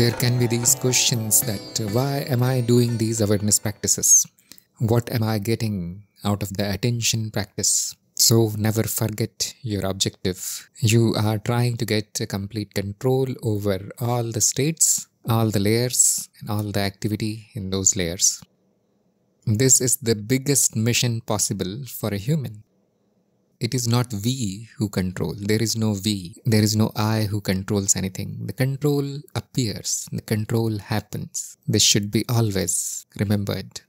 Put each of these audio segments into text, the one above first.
there can be these questions that uh, why am I doing these awareness practices? What am I getting out of the attention practice? So never forget your objective. You are trying to get complete control over all the states, all the layers, and all the activity in those layers. This is the biggest mission possible for a human. It is not we who control. There is no we. There is no I who controls anything. The control appears. The control happens. This should be always remembered.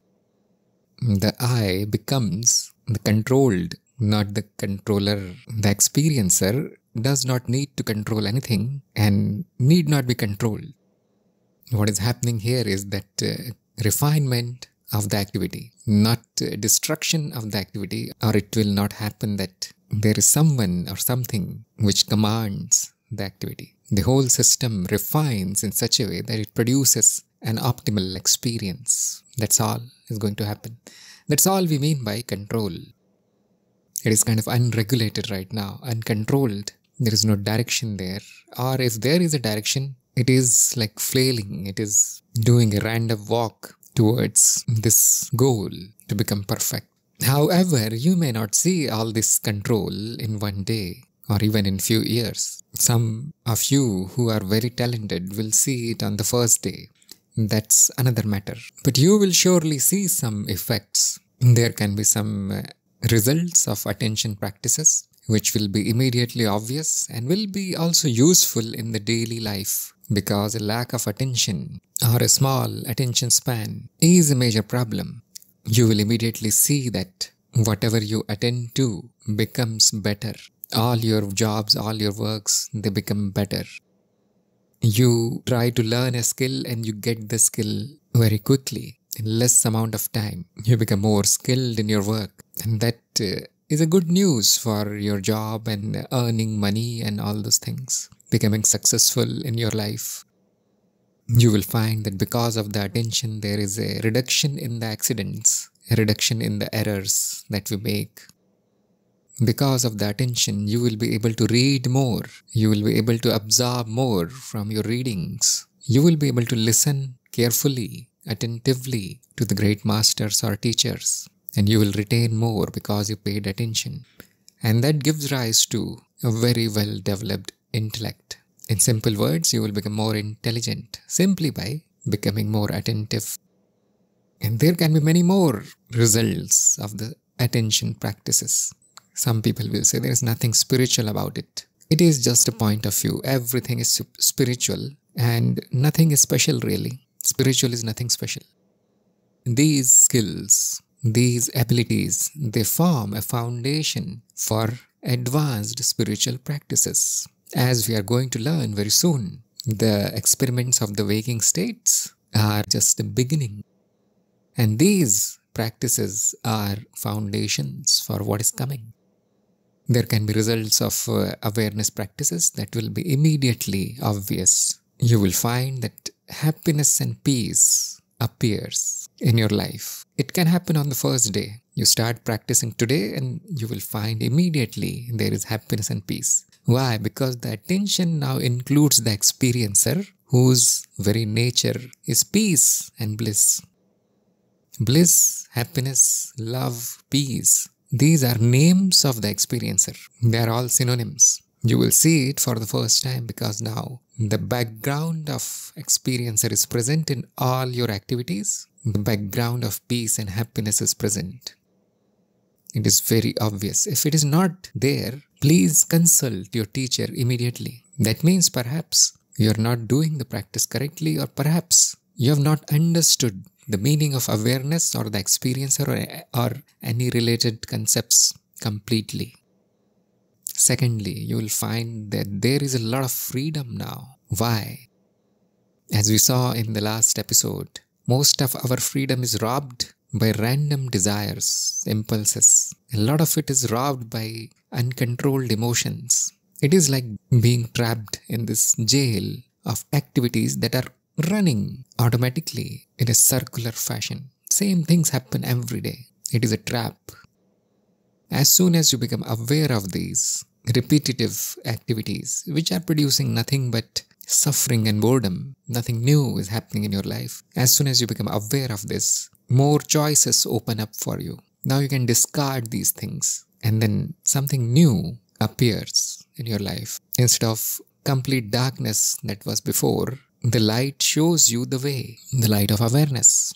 The I becomes the controlled, not the controller. The experiencer does not need to control anything and need not be controlled. What is happening here is that uh, refinement of the activity, not destruction of the activity, or it will not happen that there is someone or something which commands the activity. The whole system refines in such a way that it produces an optimal experience. That's all is going to happen. That's all we mean by control. It is kind of unregulated right now, uncontrolled. There is no direction there. Or if there is a direction, it is like flailing, it is doing a random walk towards this goal to become perfect. However, you may not see all this control in one day or even in few years. Some of you who are very talented will see it on the first day. That's another matter. But you will surely see some effects. There can be some uh, results of attention practices which will be immediately obvious and will be also useful in the daily life because a lack of attention or a small attention span is a major problem. You will immediately see that whatever you attend to becomes better. All your jobs, all your works, they become better. You try to learn a skill and you get the skill very quickly in less amount of time. You become more skilled in your work and that uh, is a good news for your job and earning money and all those things becoming successful in your life. You will find that because of the attention, there is a reduction in the accidents, a reduction in the errors that we make. Because of the attention, you will be able to read more, you will be able to absorb more from your readings, you will be able to listen carefully, attentively to the great masters or teachers, and you will retain more because you paid attention. And that gives rise to a very well developed intellect. In simple words, you will become more intelligent simply by becoming more attentive. And there can be many more results of the attention practices. Some people will say there is nothing spiritual about it. It is just a point of view. Everything is spiritual and nothing is special really. Spiritual is nothing special. These skills, these abilities, they form a foundation for advanced spiritual practices as we are going to learn very soon, the experiments of the waking states are just the beginning. And these practices are foundations for what is coming. There can be results of uh, awareness practices that will be immediately obvious. You will find that happiness and peace appears in your life. It can happen on the first day. You start practicing today and you will find immediately there is happiness and peace. Why? Because the attention now includes the experiencer whose very nature is peace and bliss. Bliss, happiness, love, peace. These are names of the experiencer. They are all synonyms. You will see it for the first time because now the background of experiencer is present in all your activities. The background of peace and happiness is present. It is very obvious. If it is not there, please consult your teacher immediately. That means perhaps you are not doing the practice correctly, or perhaps you have not understood the meaning of awareness or the experiencer or, or any related concepts completely. Secondly, you will find that there is a lot of freedom now. Why? As we saw in the last episode, most of our freedom is robbed by random desires, impulses. A lot of it is robbed by uncontrolled emotions. It is like being trapped in this jail of activities that are running automatically in a circular fashion. Same things happen every day. It is a trap. As soon as you become aware of these repetitive activities, which are producing nothing but suffering and boredom, nothing new is happening in your life. As soon as you become aware of this, more choices open up for you. Now you can discard these things and then something new appears in your life. Instead of complete darkness that was before, the light shows you the way, the light of awareness.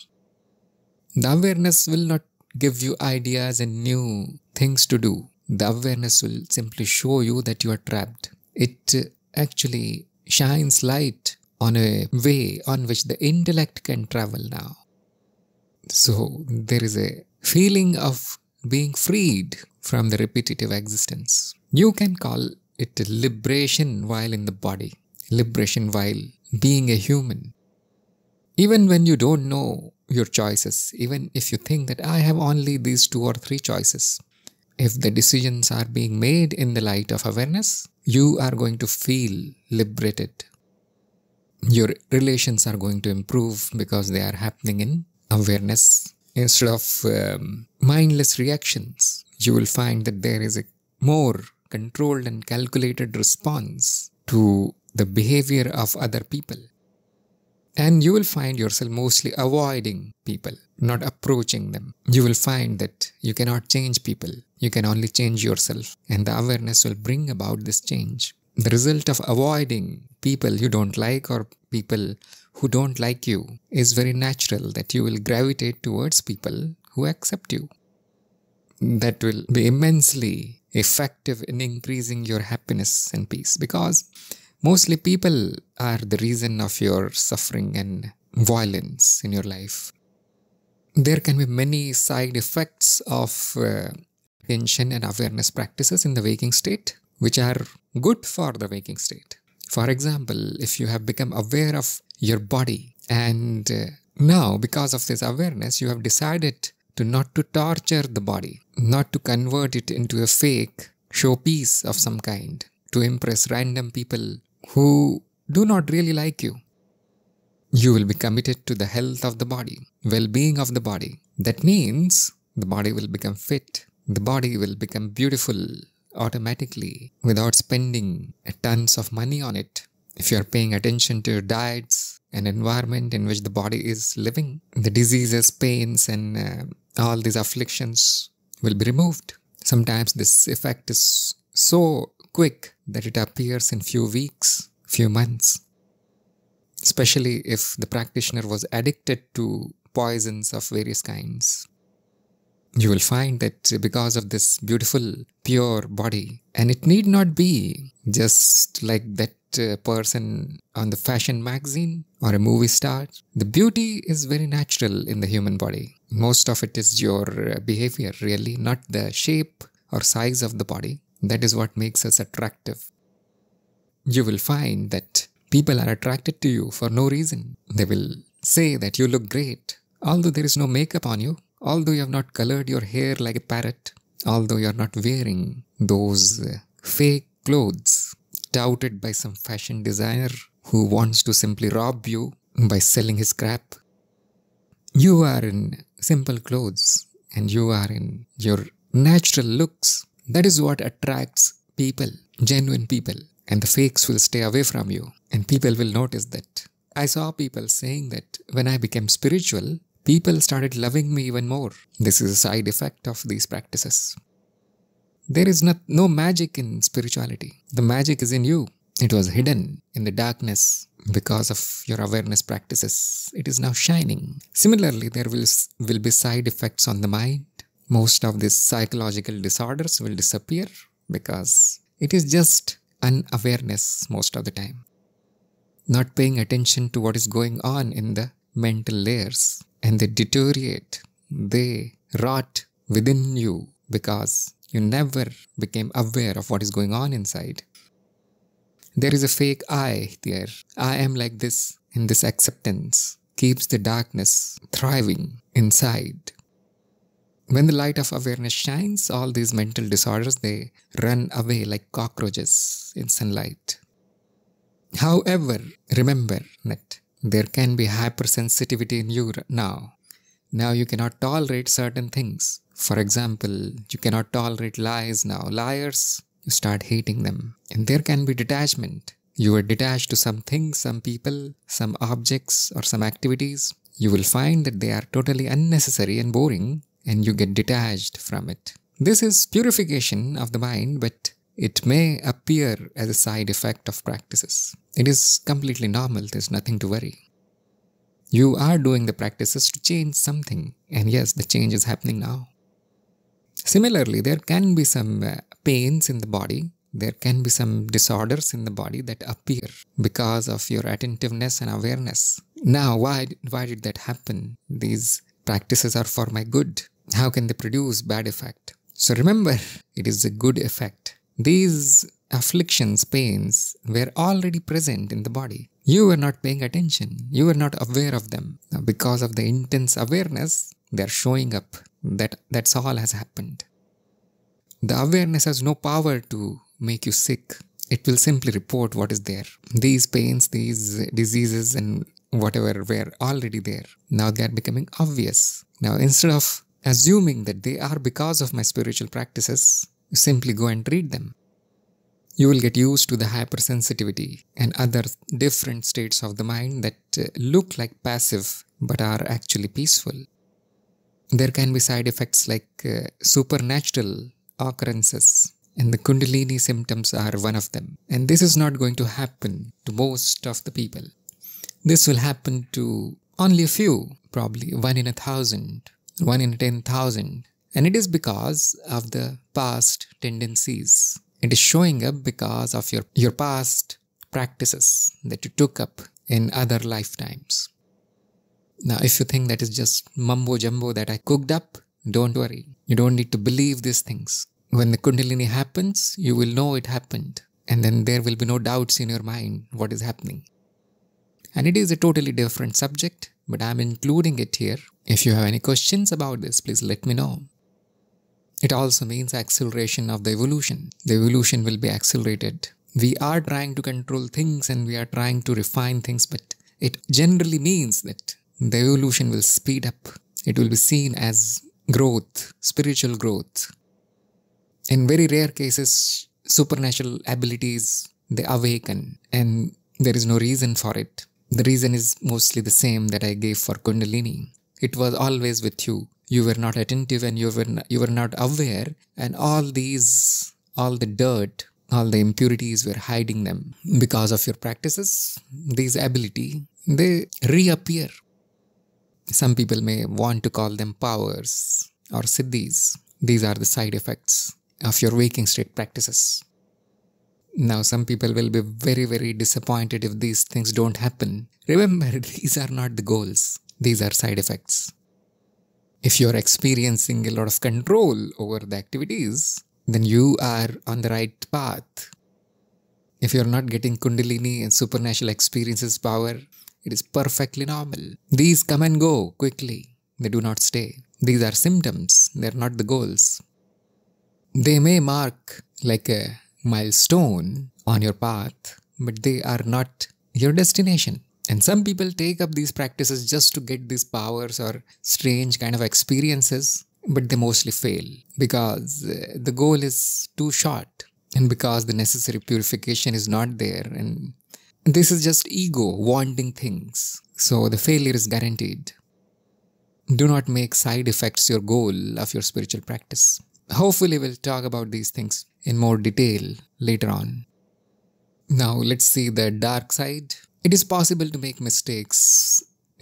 The awareness will not give you ideas and new things to do. The awareness will simply show you that you are trapped. It actually shines light on a way on which the intellect can travel now. So there is a feeling of being freed from the repetitive existence. You can call it liberation while in the body, liberation while being a human. Even when you don't know your choices, even if you think that I have only these two or three choices, if the decisions are being made in the light of awareness, you are going to feel liberated. Your relations are going to improve because they are happening in awareness instead of um, mindless reactions, you will find that there is a more controlled and calculated response to the behavior of other people. And you will find yourself mostly avoiding people, not approaching them. You will find that you cannot change people, you can only change yourself, and the awareness will bring about this change. The result of avoiding people you don't like or people who don't like you, it's very natural that you will gravitate towards people who accept you. That will be immensely effective in increasing your happiness and peace because mostly people are the reason of your suffering and violence in your life. There can be many side effects of uh, and awareness practices in the waking state, which are good for the waking state. For example, if you have become aware of your body and uh, now because of this awareness you have decided to not to torture the body, not to convert it into a fake showpiece of some kind to impress random people who do not really like you. You will be committed to the health of the body, well being of the body. That means the body will become fit, the body will become beautiful, automatically without spending tons of money on it. If you are paying attention to your diets and environment in which the body is living, the diseases, pains, and uh, all these afflictions will be removed. Sometimes this effect is so quick that it appears in few weeks, few months. Especially if the practitioner was addicted to poisons of various kinds you will find that because of this beautiful, pure body, and it need not be just like that uh, person on the fashion magazine or a movie star. The beauty is very natural in the human body. Most of it is your uh, behavior, really, not the shape or size of the body. That is what makes us attractive. You will find that people are attracted to you for no reason. They will say that you look great, although there is no makeup on you although you have not colored your hair like a parrot, although you are not wearing those uh, fake clothes touted by some fashion designer who wants to simply rob you by selling his crap. You are in simple clothes and you are in your natural looks. That is what attracts people, genuine people, and the fakes will stay away from you. And people will notice that. I saw people saying that when I became spiritual, People started loving me even more. This is a side effect of these practices. There is not, no magic in spirituality. The magic is in you. It was hidden in the darkness because of your awareness practices. It is now shining. Similarly, there will, will be side effects on the mind. Most of these psychological disorders will disappear because it is just unawareness most of the time. Not paying attention to what is going on in the mental layers and they deteriorate, they rot within you because you never became aware of what is going on inside. There is a fake I there. I am like this and this acceptance keeps the darkness thriving inside. When the light of awareness shines, all these mental disorders they run away like cockroaches in sunlight. However, remember that there can be hypersensitivity in you now. Now you cannot tolerate certain things. For example, you cannot tolerate lies now. Liars, you start hating them. And there can be detachment. You are detached to some things, some people, some objects, or some activities. You will find that they are totally unnecessary and boring, and you get detached from it. This is purification of the mind, but it may appear as a side effect of practices. It is completely normal, there's nothing to worry. You are doing the practices to change something, and yes, the change is happening now. Similarly, there can be some uh, pains in the body, there can be some disorders in the body that appear because of your attentiveness and awareness. Now, why, why did that happen? These practices are for my good. How can they produce bad effect? So remember, it is a good effect these afflictions, pains were already present in the body. You were not paying attention. You were not aware of them. Now, because of the intense awareness, they are showing up. That that's all has happened. The awareness has no power to make you sick. It will simply report what is there. These pains, these diseases, and whatever were already there. Now they are becoming obvious. Now, instead of assuming that they are because of my spiritual practices, Simply go and read them. You will get used to the hypersensitivity and other different states of the mind that uh, look like passive but are actually peaceful. There can be side effects like uh, supernatural occurrences, and the Kundalini symptoms are one of them. And this is not going to happen to most of the people. This will happen to only a few, probably one in a thousand, one in ten thousand, and it is because of the past tendencies. It is showing up because of your, your past practices that you took up in other lifetimes. Now, if you think that is just mumbo jumbo that I cooked up, don't worry. You don't need to believe these things. When the Kundalini happens, you will know it happened. And then there will be no doubts in your mind what is happening. And it is a totally different subject, but I'm including it here. If you have any questions about this, please let me know. It also means acceleration of the evolution. The evolution will be accelerated. We are trying to control things and we are trying to refine things, but it generally means that the evolution will speed up. It will be seen as growth, spiritual growth. In very rare cases, supernatural abilities they awaken and there is no reason for it. The reason is mostly the same that I gave for Kundalini. It was always with you you were not attentive and you were not, you were not aware and all these all the dirt all the impurities were hiding them because of your practices these ability they reappear some people may want to call them powers or siddhis these are the side effects of your waking state practices now some people will be very very disappointed if these things don't happen remember these are not the goals these are side effects if you're experiencing a lot of control over the activities, then you are on the right path. If you're not getting Kundalini and supernatural experiences power, it is perfectly normal. These come and go quickly, they do not stay. These are symptoms, they are not the goals. They may mark like a milestone on your path, but they are not your destination. And some people take up these practices just to get these powers or strange kind of experiences, but they mostly fail because uh, the goal is too short and because the necessary purification is not there. And this is just ego wanting things, so the failure is guaranteed. Do not make side effects your goal of your spiritual practice. Hopefully, we'll talk about these things in more detail later on. Now, let's see the dark side it is possible to make mistakes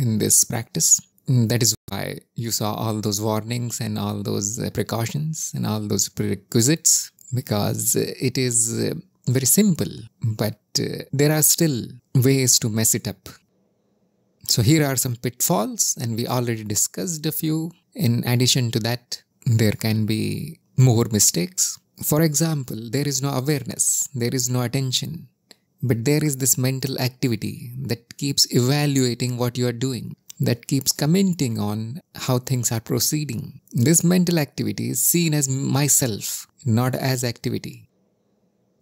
in this practice. And mm, that is why you saw all those warnings and all those uh, precautions and all those prerequisites because uh, it is uh, very simple, but there are still ways to mess it up. So, here are some pitfalls, and we already discussed a few. In addition to that, there can be more mistakes. For example, there is no awareness, there is no attention, but there is this mental activity that keeps evaluating what you are doing, that keeps commenting on how things are proceeding. This mental activity is seen as myself, not as activity.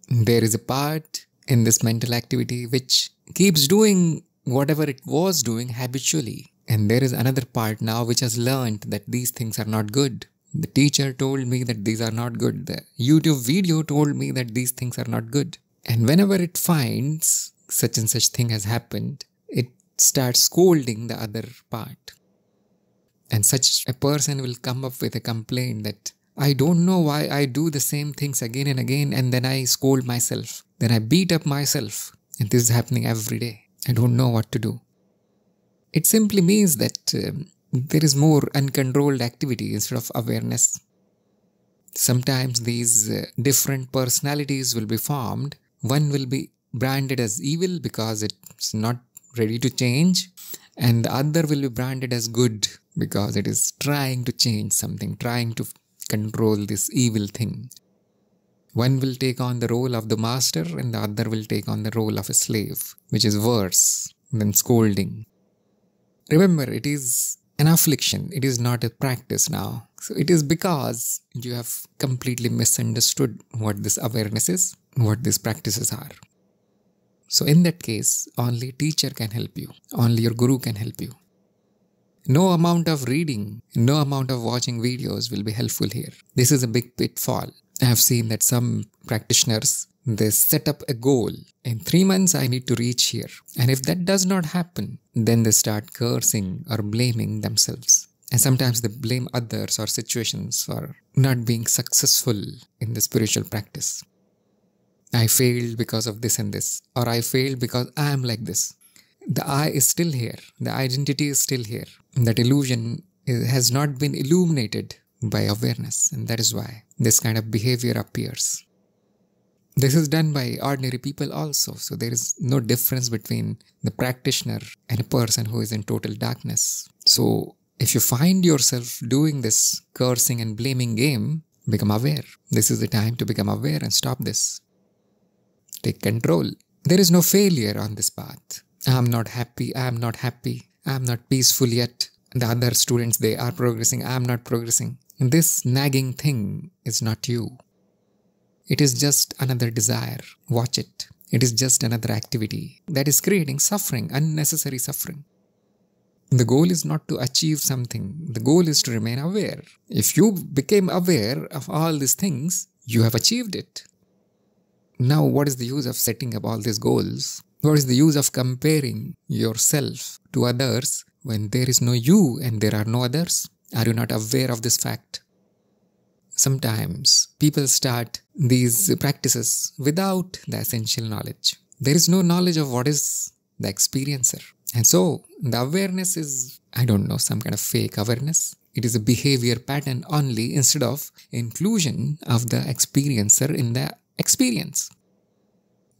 There is a part in this mental activity which keeps doing whatever it was doing habitually. And there is another part now which has learned that these things are not good. The teacher told me that these are not good. The YouTube video told me that these things are not good. And whenever it finds such and such thing has happened, it starts scolding the other part. And such a person will come up with a complaint that I don't know why I do the same things again and again, and then I scold myself. Then I beat up myself. And this is happening every day. I don't know what to do. It simply means that um, there is more uncontrolled activity instead of awareness. Sometimes these uh, different personalities will be formed one will be branded as evil because it's not ready to change, and the other will be branded as good because it is trying to change something, trying to control this evil thing. One will take on the role of the master, and the other will take on the role of a slave, which is worse than scolding. Remember, it is an affliction, it is not a practice now. So it is because you have completely misunderstood what this awareness is, what these practices are. So in that case, only teacher can help you. Only your guru can help you. No amount of reading, no amount of watching videos will be helpful here. This is a big pitfall. I have seen that some practitioners they set up a goal. In three months, I need to reach here. And if that does not happen, then they start cursing or blaming themselves. And sometimes they blame others or situations for not being successful in the spiritual practice. I failed because of this and this, or I failed because I am like this. The I is still here, the identity is still here. That illusion has not been illuminated by awareness, and that is why this kind of behavior appears. This is done by ordinary people also, so there is no difference between the practitioner and a person who is in total darkness. So, if you find yourself doing this cursing and blaming game, become aware. This is the time to become aware and stop this. Take control. There is no failure on this path. I am not happy. I am not happy. I am not peaceful yet. The other students, they are progressing. I am not progressing. This nagging thing is not you. It is just another desire. Watch it. It is just another activity that is creating suffering, unnecessary suffering. The goal is not to achieve something, the goal is to remain aware. If you became aware of all these things, you have achieved it. Now, what is the use of setting up all these goals? What is the use of comparing yourself to others when there is no you and there are no others? Are you not aware of this fact? Sometimes people start these practices without the essential knowledge. There is no knowledge of what is the experiencer. And so the awareness is, I don't know, some kind of fake awareness. It is a behavior pattern only instead of inclusion of the experiencer in the experience.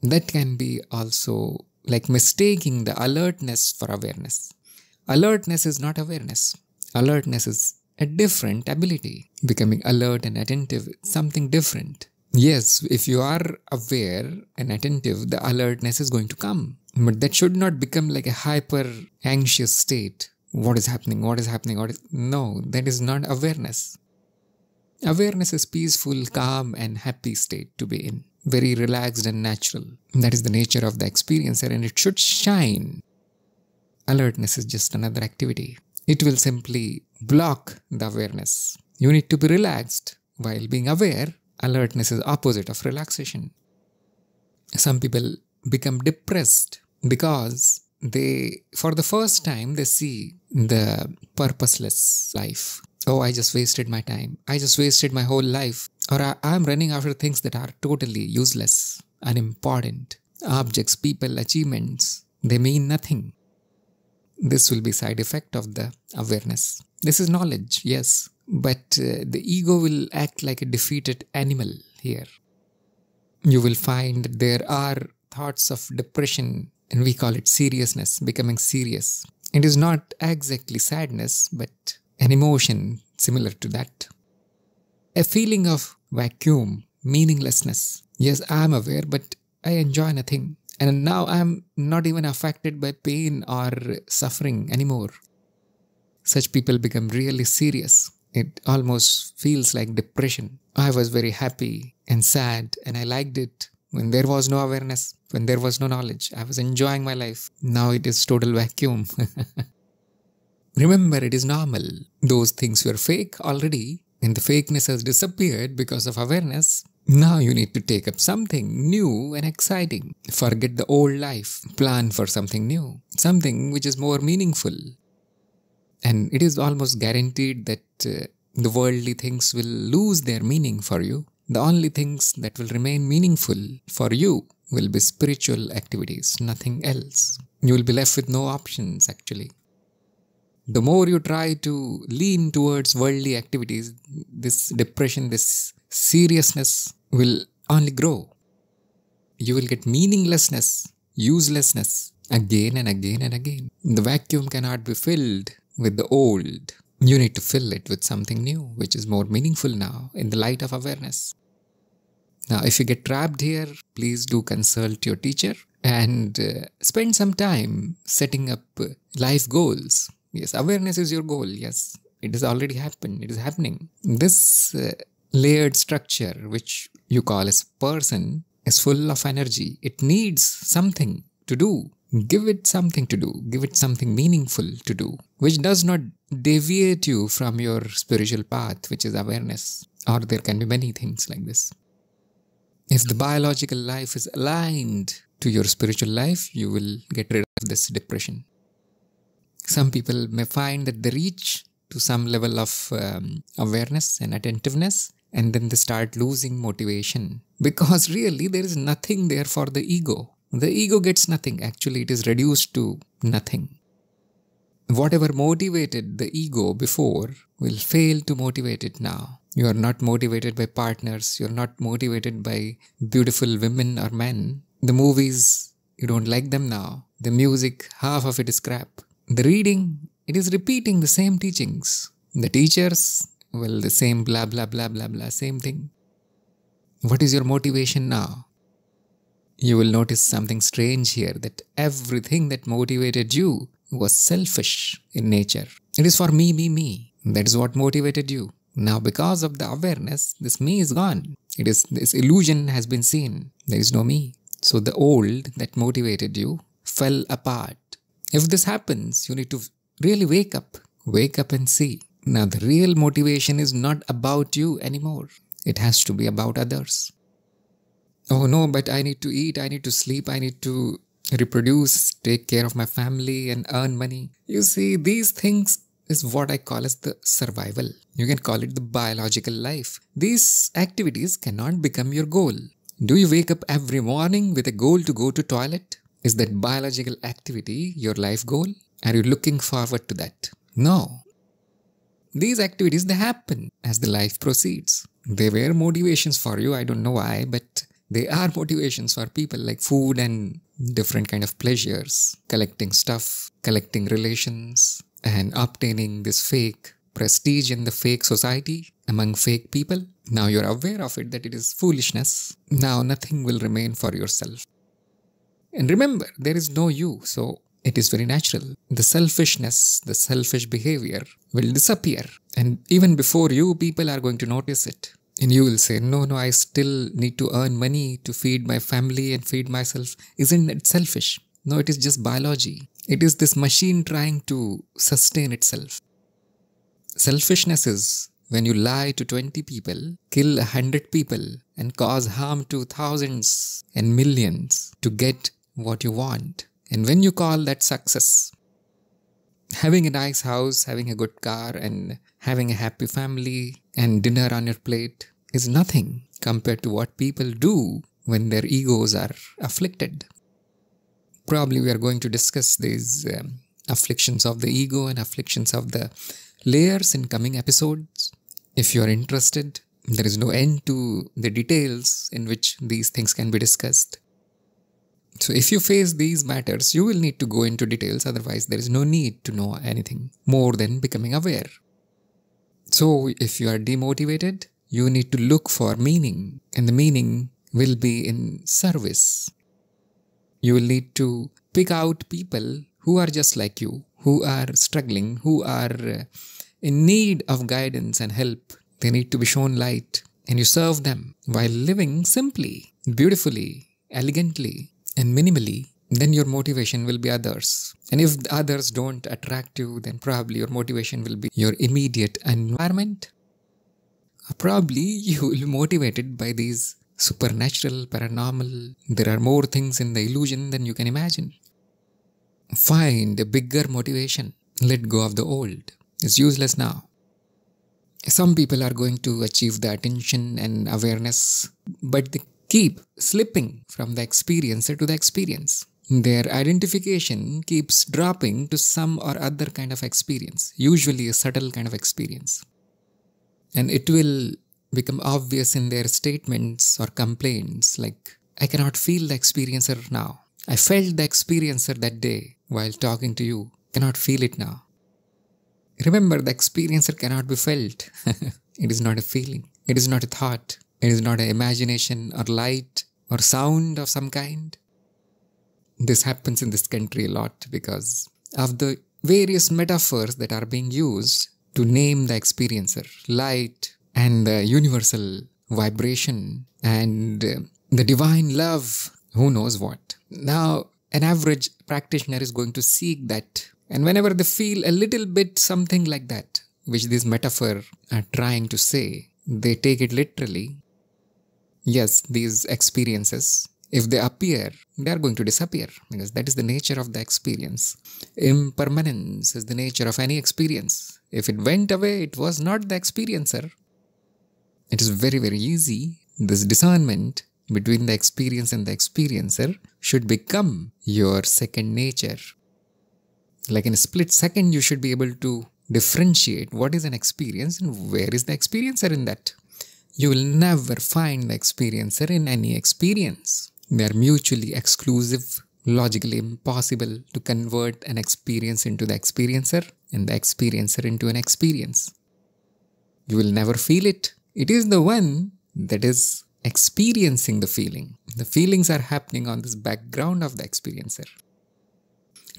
That can be also like mistaking the alertness for awareness. Alertness is not awareness. Alertness is a different ability. Becoming alert and attentive something different. Yes, if you are aware and attentive, the alertness is going to come. But that should not become like a hyper anxious state. What is happening? What is happening? What is... No, that is not awareness. Awareness is peaceful, calm, and happy state to be in. Very relaxed and natural. That is the nature of the experiencer and it should shine. Alertness is just another activity. It will simply block the awareness. You need to be relaxed. While being aware, alertness is opposite of relaxation. Some people become depressed because they, for the first time, they see the purposeless life. Oh, I just wasted my time. I just wasted my whole life. Or I, am running after things that are totally useless, unimportant objects, people, achievements. They mean nothing. This will be side effect of the awareness. This is knowledge, yes, but uh, the ego will act like a defeated animal here. You will find that there are thoughts of depression, and we call it seriousness, becoming serious. It is not exactly sadness, but an emotion similar to that. A feeling of vacuum, meaninglessness. Yes, I am aware, but I enjoy nothing. And now I'm not even affected by pain or suffering anymore. Such people become really serious. It almost feels like depression. I was very happy and sad, and I liked it when there was no awareness when there was no knowledge. I was enjoying my life. Now it is total vacuum. Remember, it is normal. Those things were fake already, and the fakeness has disappeared because of awareness. Now you need to take up something new and exciting. Forget the old life. Plan for something new, something which is more meaningful. And it is almost guaranteed that uh, the worldly things will lose their meaning for you. The only things that will remain meaningful for you will be spiritual activities, nothing else. You will be left with no options actually. The more you try to lean towards worldly activities, this depression, this seriousness will only grow. You will get meaninglessness, uselessness again and again and again. The vacuum cannot be filled with the old. You need to fill it with something new, which is more meaningful now in the light of awareness. Now, if you get trapped here, please do consult your teacher and uh, spend some time setting up life goals. Yes, awareness is your goal. Yes, it has already happened. It is happening. This uh, layered structure, which you call as person, is full of energy. It needs something to do. Give it something to do. Give it something meaningful to do, which does not deviate you from your spiritual path, which is awareness. Or there can be many things like this if the biological life is aligned to your spiritual life, you will get rid of this depression. Some people may find that they reach to some level of um, awareness and attentiveness, and then they start losing motivation because really there is nothing there for the ego. The ego gets nothing, actually, it is reduced to nothing. Whatever motivated the ego before will fail to motivate it now you are not motivated by partners you're not motivated by beautiful women or men the movies you don't like them now the music half of it is crap the reading it is repeating the same teachings the teachers well the same blah blah blah blah blah same thing what is your motivation now you will notice something strange here that everything that motivated you was selfish in nature. It is for me, me, me. That is what motivated you. Now, because of the awareness, this me is gone. It is this illusion has been seen. There is no me. So the old that motivated you fell apart. If this happens, you need to really wake up. Wake up and see. Now, the real motivation is not about you anymore. It has to be about others. Oh no, but I need to eat, I need to sleep, I need to reproduce, take care of my family, and earn money. You see, these things is what I call as the survival. You can call it the biological life. These activities cannot become your goal. Do you wake up every morning with a goal to go to toilet? Is that biological activity your life goal? Are you looking forward to that? No. These activities they happen as the life proceeds. They were motivations for you, I don't know why, but they are motivations for people like food and different kind of pleasures, collecting stuff, collecting relations, and obtaining this fake prestige in the fake society among fake people. Now you're aware of it that it is foolishness. Now nothing will remain for yourself. And remember, there is no you, so it is very natural. The selfishness, the selfish behavior will disappear. And even before you, people are going to notice it. And you will say, No, no, I still need to earn money to feed my family and feed myself. Isn't that selfish? No, it is just biology. It is this machine trying to sustain itself. Selfishness is when you lie to 20 people, kill 100 people, and cause harm to thousands and millions to get what you want. And when you call that success, having a nice house, having a good car, and having a happy family and dinner on your plate is nothing compared to what people do when their egos are afflicted probably we are going to discuss these um, afflictions of the ego and afflictions of the layers in coming episodes. If you are interested, there is no end to the details in which these things can be discussed. So, if you face these matters, you will need to go into details, otherwise, there is no need to know anything more than becoming aware. So, if you are demotivated, you need to look for meaning, and the meaning will be in service you will need to pick out people who are just like you, who are struggling, who are uh, in need of guidance and help. They need to be shown light, and you serve them while living simply, beautifully, elegantly, and minimally. Then your motivation will be others. And if others don't attract you, then probably your motivation will be your immediate environment. Probably you will be motivated by these supernatural, paranormal. There are more things in the illusion than you can imagine. Find a bigger motivation. Let go of the old. It's useless now. Some people are going to achieve the attention and awareness, but they keep slipping from the experiencer to the experience. Their identification keeps dropping to some or other kind of experience, usually a subtle kind of experience. And it will become obvious in their statements or complaints, like, I cannot feel the experiencer now. I felt the experiencer that day while talking to you, cannot feel it now. Remember, the experiencer cannot be felt. it is not a feeling, it is not a thought, it is not an imagination or light or sound of some kind. This happens in this country a lot because of the various metaphors that are being used to name the experiencer light, and the universal vibration and the divine love, who knows what. Now, an average practitioner is going to seek that. And whenever they feel a little bit something like that, which this metaphor are trying to say, they take it literally. Yes, these experiences, if they appear, they are going to disappear because that is the nature of the experience. Impermanence is the nature of any experience. If it went away, it was not the experiencer, it is very, very easy. This discernment between the experience and the experiencer should become your second nature. Like in a split second, you should be able to differentiate what is an experience and where is the experiencer in that. You will never find the experiencer in any experience. They are mutually exclusive, logically impossible to convert an experience into the experiencer and the experiencer into an experience. You will never feel it. It is the one that is experiencing the feeling. The feelings are happening on this background of the experiencer.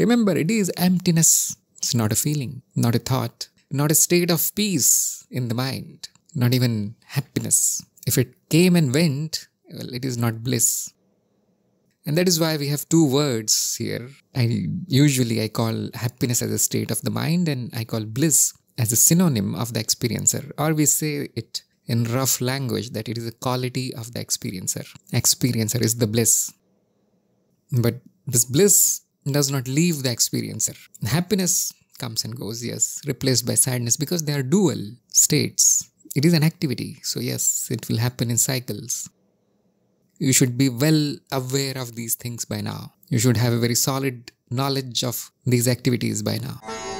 Remember, it is emptiness. It's not a feeling, not a thought, not a state of peace in the mind, not even happiness. If it came and went, well, it is not bliss. And that is why we have two words here. I usually I call happiness as a state of the mind and I call bliss as a synonym of the experiencer or we say it in rough language that it is a quality of the experiencer. Experiencer is the bliss. But this bliss does not leave the experiencer. Happiness comes and goes, yes, replaced by sadness because they are dual states. It is an activity, so yes, it will happen in cycles. You should be well aware of these things by now. You should have a very solid knowledge of these activities by now.